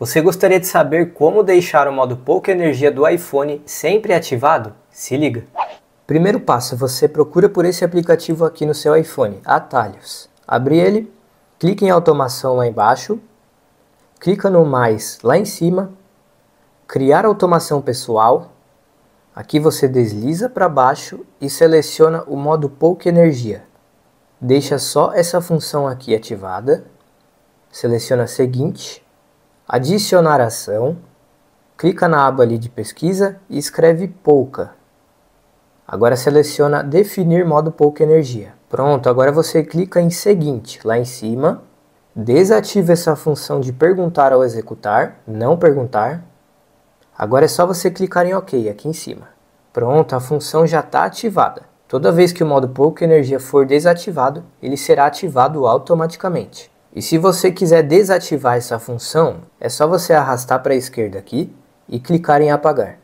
Você gostaria de saber como deixar o modo pouca energia do iPhone sempre ativado? Se liga! Primeiro passo, você procura por esse aplicativo aqui no seu iPhone, Atalhos. Abre ele, clique em automação lá embaixo, clica no mais lá em cima, criar automação pessoal, aqui você desliza para baixo e seleciona o modo pouca energia. Deixa só essa função aqui ativada, seleciona seguinte, adicionar ação, clica na aba ali de pesquisa e escreve pouca. Agora seleciona definir modo pouca energia. Pronto, agora você clica em seguinte lá em cima, desativa essa função de perguntar ao executar, não perguntar. Agora é só você clicar em OK aqui em cima. Pronto, a função já está ativada. Toda vez que o modo pouca energia for desativado, ele será ativado automaticamente. E se você quiser desativar essa função, é só você arrastar para a esquerda aqui e clicar em apagar.